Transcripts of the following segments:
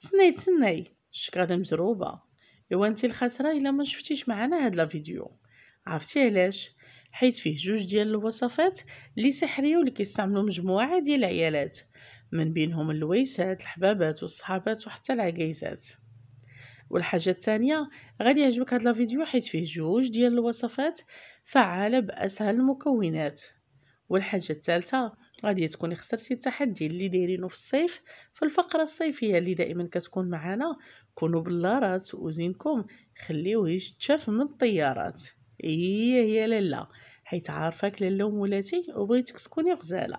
تسناي تسناي شك غادا مزروبه ايوا انت الخاسره الا ما شفتيش معنا هاد لا فيديو عرفتي علاش حيت فيه جوج ديال الوصفات اللي سحريه واللي كيستعملوا مجموعه ديال العيالات من بينهم اللويسات الحبابات والصحابات وحتى العكايزات والحاجه الثانيه غادي يعجبك هاد لا فيديو حيت فيه جوج ديال الوصفات فعاله باسهل المكونات والحاجه الثالثه غادي تكوني خسرتي التحدي اللي دايرينه في الصيف في الفقره الصيفيه اللي دائما كتكون معنا كونوا باللارات وزينكم خليوه يتشاف من الطيارات هي هي لالا حيت عارفاك لالا ومولاتي وبغيتك تكوني غزاله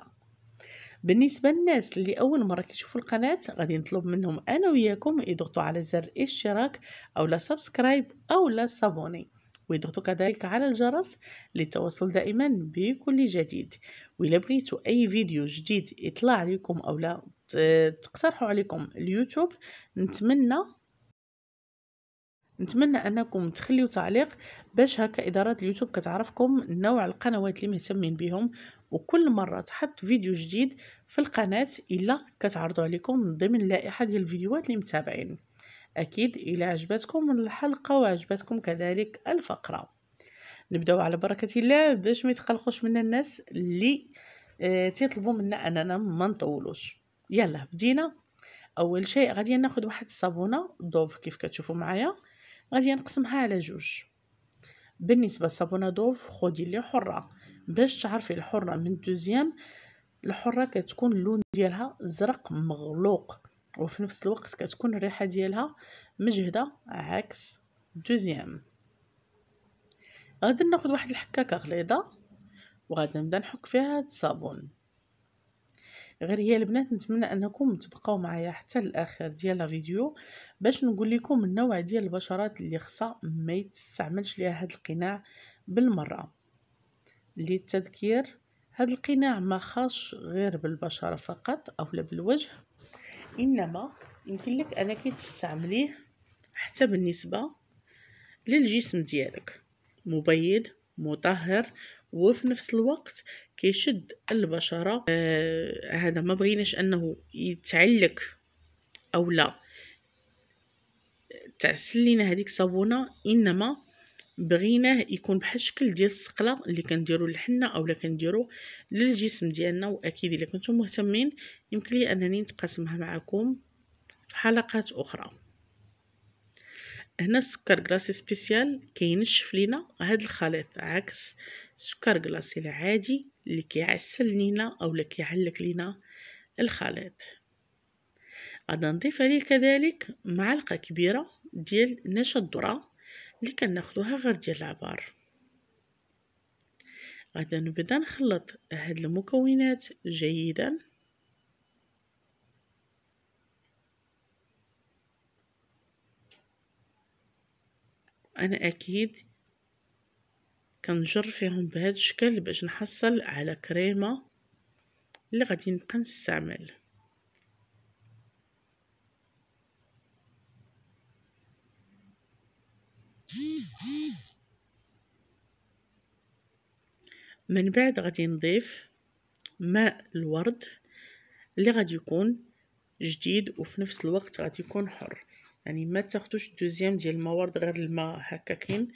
بالنسبه للناس اللي اول مره كيشوفوا القناه غادي نطلب منهم انا وياكم يضغطوا على زر الاشتراك او لا سبسكرايب او لا سابوني ويضغط كذلك على الجرس للتواصل دائما بكل جديد وإلا بغيتوا أي فيديو جديد يطلع عليكم أو لا تقترحوا عليكم اليوتيوب نتمنى نتمنى انكم تخليو تعليق باش هكا اداره اليوتيوب كتعرفكم نوع القنوات اللي مهتمين بهم وكل مره تحط فيديو جديد في القناه الا كتعرضوا عليكم ضمن لائحه ديال الفيديوهات اللي متابعين أكيد إلى عجبتكم الحلقة وعجبتكم كذلك الفقرة نبداو على بركة الله باش ما يتقلقوش منا الناس اللي اه تيطلبوا منا أننا ما نطولوش يلا بدينا أول شيء غادي ناخد واحد الصابونة دوف كيف كتشوفوا معايا غادي نقسمها على جوج بالنسبة للصابونة دوف خدي اللي حرة باش تعرفي الحرة من دوزيام الحرة كتكون اللون ديالها زرق مغلوق وفي نفس الوقت كتكون الريحه ديالها مجهده عكس دوزيام غادي ناخد واحد الحكاكه غليظه وغادي نبدا نحك فيها هاد الصابون غير هي البنات نتمنى انكم تبقاو معايا حتى الاخر ديال لا فيديو باش نقول لكم النوع ديال البشرات اللي خصها ما يتستعملش ليها هاد القناع بالمره للتذكير هاد القناع ما خاص غير بالبشره فقط اولا بالوجه انما يمكن لك انك تستعمليه حتى بالنسبه للجسم ديالك مبيض مطهر وفي نفس الوقت كيشد البشره آه هذا ما بغيناش انه يتعلق او لا تعسل لينا هذيك صابونه انما بغيناه يكون بحال الشكل ديال السقله اللي كنديروا للحنه اولا كنديروا للجسم ديالنا واكيد الا كنتم مهتمين يمكن لي انني نتقاسمها معكم في حلقات اخرى هنا السكر كلاصي سبيسيال كينشف لينا هذا الخليط عكس السكر كلاصي العادي اللي كيعسل لينا اولا كيعلك لينا الخليط غادي نضيف عليه كذلك معلقه كبيره ديال نشا الذره اللي كناخدوها غير ديال العبار غادي نبدا نخلط هاد المكونات جيدا انا اكيد كنجر فيهم بهذا الشكل باش نحصل على كريمه اللي غادي نبقى نستعمل من بعد غادي نضيف ماء الورد اللي غادي يكون جديد وفي نفس الوقت غادي يكون حر يعني ما تاخدوش دوزيام ديال الماء ورد غير الماء هكا كاين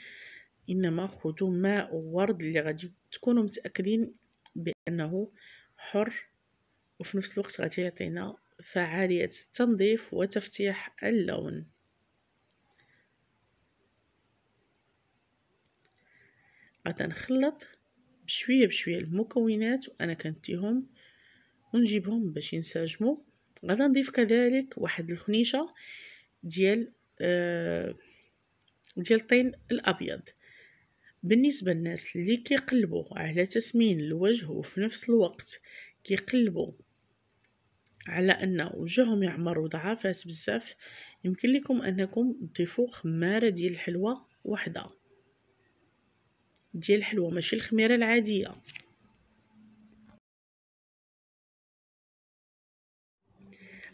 انما خدو ماء ورد اللي غادي تكونوا متاكدين بانه حر وفي نفس الوقت غادي يعطينا فعاليه التنظيف وتفتيح اللون غتنخلط بشويه بشويه المكونات وانا كنتيهم ونجيبهم باش ينسجموا غادا نضيف كذلك واحد الخنيشه ديال آه ديال الطين الابيض بالنسبه للناس اللي كيقلبوا على تسمين الوجه وفي نفس الوقت كيقلبوا على ان وجههم يعمر وضعافات بزاف يمكن لكم انكم تضيفوا خماره ديال الحلوى وحده ديال الحلوه ماشي الخميره العاديه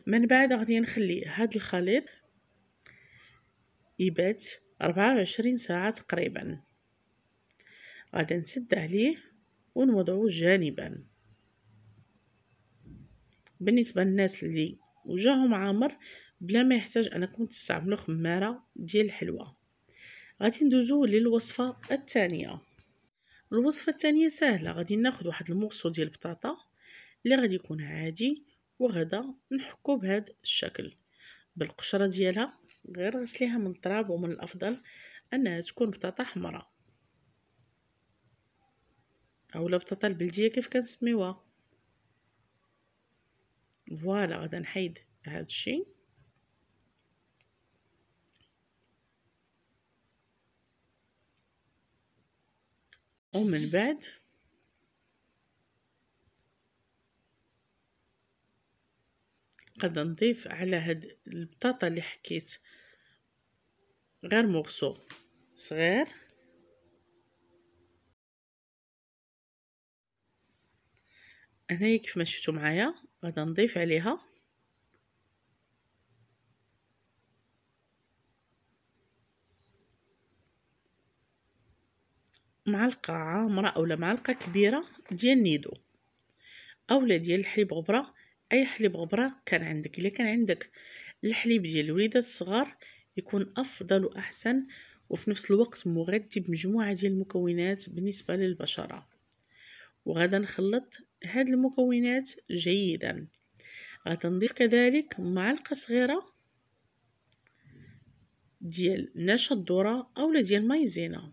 من بعد غادي نخلي هاد الخليط يبات 24 ساعه تقريبا غادي نسد عليه ونوضعو جانبا بالنسبه للناس اللي وجاهم عامر بلا ما يحتاج انكم تستعملوا خماره ديال الحلوه غادي ندوزو للوصفه الثانيه الوصفه الثانيه سهله غادي ناخذ واحد المغصو ديال البطاطا اللي غادي يكون عادي وغدا نحكو بهذا الشكل بالقشره ديالها غير غسليها من التراب ومن الافضل انها تكون بطاطا حمراء اولا بطاطا البلديه كيف كنسميوها فوالا غدا نحيد هذا الشيء ومن بعد قد نضيف على هاد البطاطا اللي حكيت غير مغصو صغير هنايا كيف ما شفتوا معايا غادا نضيف عليها معلقة عامرة أو معلقة كبيرة ديال نيدو أولا ديال الحليب غبرة أي حليب غبرة كان عندك إلا كان عندك الحليب ديال الوليدات الصغار يكون أفضل وأحسن وفي نفس الوقت مغذي بمجموعة ديال المكونات بالنسبة للبشرة وغادا نخلط هاد المكونات جيدا غادا نضيف كذلك معلقة صغيرة ديال نشا الذرة أولا ديال مايزينا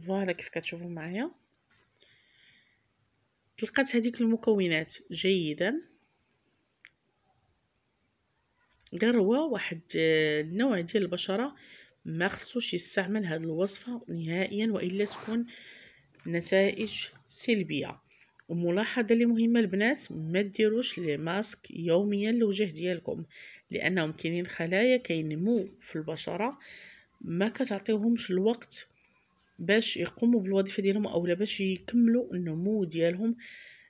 فوالا كيف كتشوفوا معايا تلقات هذيك المكونات جيدا غير هو واحد النوع آه، ديال البشره ما خصوش يستعمل هذه الوصفه نهائيا والا تكون نتائج سلبيه وملاحظه اللي مهمه البنات ما ديروش لي ماسك يوميا للوجه ديالكم لانهم كاينين خلايا كينمو في البشره ما كتعطيهمش الوقت باش يقوموا بالوظيفه ديالهم اولا باش يكملوا النمو ديالهم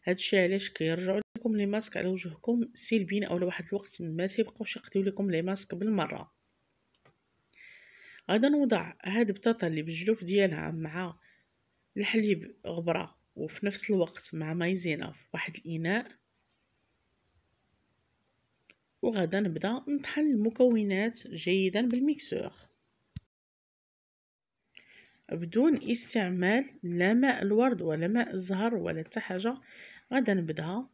هادشي علاش كيرجعوا لكم لي ماسك على وجهكم سلبيين اولا واحد الوقت ما تيبقاوش يقديو لكم لي ماسك بالمره غادا نوضع هاد البطاطا اللي بالجلوف ديالها مع الحليب غبره وفي نفس الوقت مع مايزينا في واحد الاناء وغادا نبدا نطحن المكونات جيدا بالميكسور بدون استعمال لا ماء الورد ولا ماء الزهر ولا حتى حاجه غادا نبدا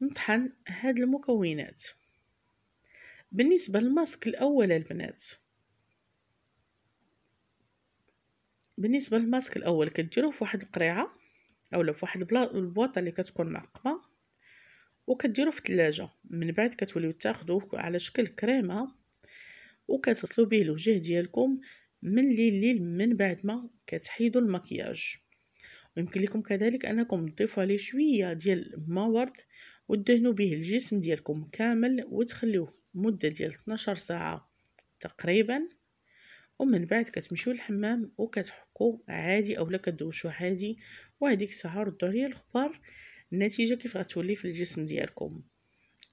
نطحن هاد المكونات بالنسبه للماسك الاول البنات بالنسبه للماسك الاول كديروه في واحد القريعه اولا في واحد البواطه اللي كتكون معقمه وكديروه في الثلاجه من بعد كتوليو تاخذوه على شكل كريمه وكتغسلوا به الوجه ديالكم من الليل من بعد ما كتحيدوا المكياج ويمكن لكم كذلك انكم تضيفوا عليه شويه ديال ما ورد وتدهنوا به الجسم ديالكم كامل وتخليوه مده ديال 12 ساعه تقريبا ومن بعد كتمشيو للحمام وكتحكو عادي اولا كدوشو عادي وهذيك الساعه ردوا عليا الخبار النتيجه كيف غتولي في الجسم ديالكم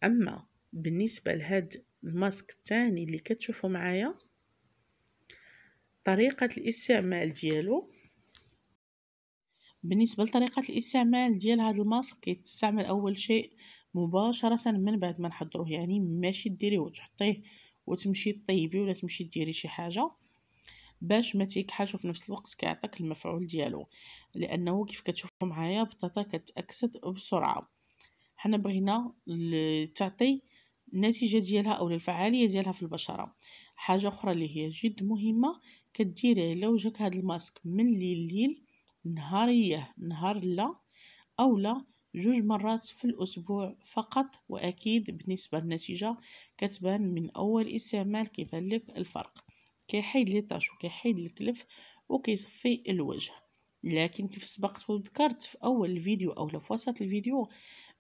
اما بالنسبه لهاد الماسك الثاني اللي كتشوفوا معايا طريقة الاستعمال ديالو بالنسبة لطريقة الاستعمال ديال هاد الماسك كيتستعمل أول شيء مباشرة من بعد ما نحضروه يعني ماشي ديريه وتحطيه وتمشي طيبي ولا تمشي ديري شي حاجة باش ما تيكحلش وفي نفس الوقت كيعطيك المفعول ديالو لانه كيف كتشوفوا معايا البطاطا كتاكسد بسرعه حنا بغينا تعطي النتيجه ديالها او الفعاليه ديالها في البشره حاجه اخرى اللي هي جد مهمه كديريه على وجهك هاد الماسك من الليل ليل نهاريه نهار لا او لا جوج مرات في الاسبوع فقط واكيد بالنسبه للنتيجه كتبان من اول استعمال كيبان لك الفرق كيحيد لي طاش وكيحيد الكلف وكيصفي الوجه لكن كيف سبقت وذكرت في اول الفيديو او في وسط الفيديو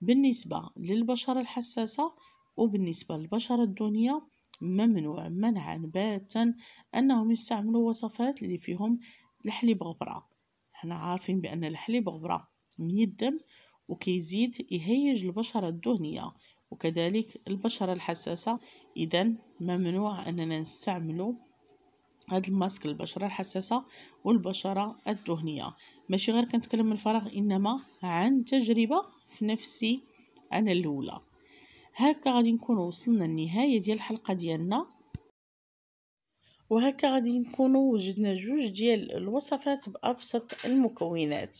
بالنسبه للبشره الحساسه وبالنسبه للبشره الدونيه ممنوع منعا باتا أنهم يستعملوا وصفات اللي فيهم الحليب غبرة حنا عارفين بأن الحليب غبرة ميدم وكيزيد يهيج البشرة الدهنية وكذلك البشرة الحساسة إذا ممنوع أننا نستعملو هاد الماسك البشرة الحساسة والبشرة الدهنية ماشي غير كنتكلم من الفراغ إنما عن تجربة في نفسي أنا الأولى هكا غادي نكونوا وصلنا النهاية ديال الحلقه ديالنا وهكا غادي نكونوا وجدنا جوج ديال الوصفات بابسط المكونات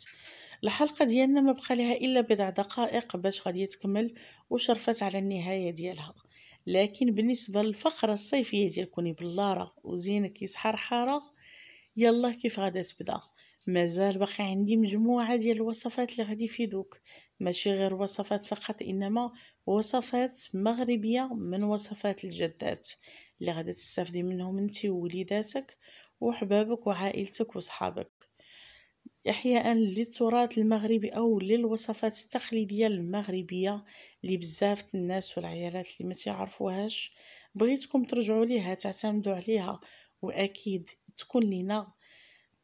الحلقه ديالنا ما بقى لها الا بضع دقائق باش غادي تكمل وشرفت على النهايه ديالها لكن بالنسبه للفقره الصيفيه ديال كوني بلارة وزينك كيسحر حاره يلا كيف غادي تبدا مازال باقي عندي مجموعه ديال الوصفات اللي غادي يفيدوك ماشي غير وصفات فقط انما وصفات مغربيه من وصفات الجدات اللي غادي تستافدي منهم انت ووليداتك وحبابك وعائلتك وصحابك احياء للتراث المغربي او للوصفات التقليديه المغربيه اللي بزاف الناس والعيالات اللي ما تعرفوهاش بغيتكم ترجعوا ليها تعتمدوا عليها واكيد تكون لينا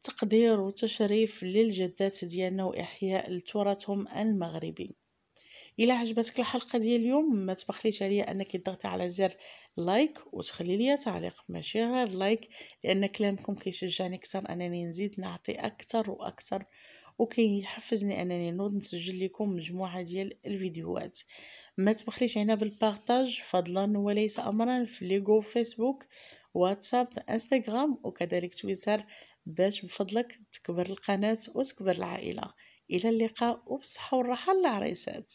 تقدير وتشريف للجدات ديالنا واحياء لتراثهم المغربي الا عجبتك الحلقه ديال اليوم ما تبخليش عليا انك تضغطي على زر لايك وتخلي لي تعليق ماشي غير لايك لان كلامكم كيشجعني اكثر انني نزيد نعطي اكثر واكثر وكيحفزني انني نوض نسجل لكم مجموعه ديال الفيديوهات ما تبخليش هنا بالبارطاج فضلا وليس امرا في ليغو فيسبوك واتساب انستغرام وكذلك تويتر باش بفضلك تكبر القناة وتكبر العائلة إلى اللقاء وبالصحة والراحة للعريسات